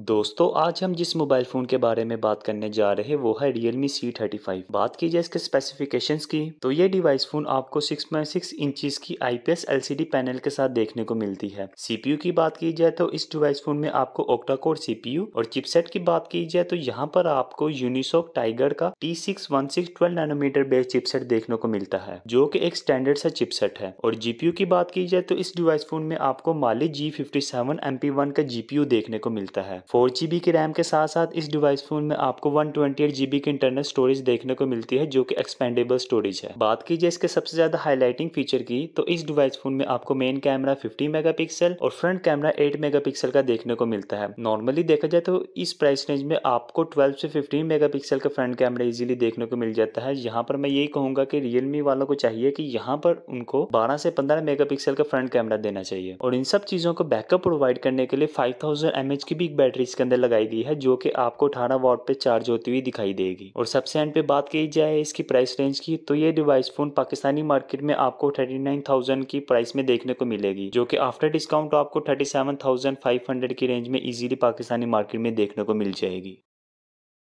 दोस्तों आज हम जिस मोबाइल फ़ोन के बारे में बात करने जा रहे हैं वो है Realme C35 बात की जाए इसके स्पेसिफिकेशंस की तो ये डिवाइस फ़ोन आपको 6.6 इंचेस की IPS LCD पैनल के साथ देखने को मिलती है सीपीयू की बात की जाए तो इस डिवाइस फ़ोन में आपको ओक्टा कोर सीपीयू और चिपसेट की बात की जाए तो यहाँ पर आपको यूनिसोक टाइगर का T six one six twelve nanometer base chipset देखने को मिलता है जो की एक स्टैंडर्ड सा चिपसेट है और जीपीयू की बात की जाए तो इस डिवाइस फ़ोन में आपको Mali G fifty seven M P one का जीपीयू देखने को मिलता है फोर जी की रैम के साथ साथ इस डिवाइस फोन में आपको वन ट्वेंटी की इंटरनल स्टोरेज देखने को मिलती है जो कि एक्सपेंडेबल स्टोरेज है बात कीजिए इसके सबसे ज्यादा हाईलाइटिंग फीचर की तो इस डिवाइस फोन में आपको मेन कैमरा 50 मेगापिक्सल और फ्रंट कैमरा 8 मेगापिक्सल का देखने को मिलता है नॉर्मली देखा जाए तो इस प्राइस रेंज में आपको 12 से 15 मेगापिक्सल का फ्रंट कैमरा इजीली देखने को मिल जाता है यहाँ पर मैं यही कहूंगा कि रियलमी वालों को चाहिए कि यहाँ पर उनको 12 से 15 मेगा का फ्रंट कैमरा देना चाहिए और इन सब चीजों को बैकअप प्रोवाइड करने के लिए 5000 mAh की बिग बैटरी बैटरी इसके अंदर लगाई गई है जो कि आपको अठारह वॉट पे चार्ज होती हुई दिखाई देगी और सबसे एंड पे बात की जाए इसकी प्राइस रेंज की तो ये डिवाइस फोन पाकिस्तानी मार्केट में आपको थर्टी की प्राइस में देखने को मिलेगी जो की आफ्टर डिस्काउंट आपको थर्टी की रेंज में इजिली पाकिस्तानी मार्केट में देखने को मिल जाएगी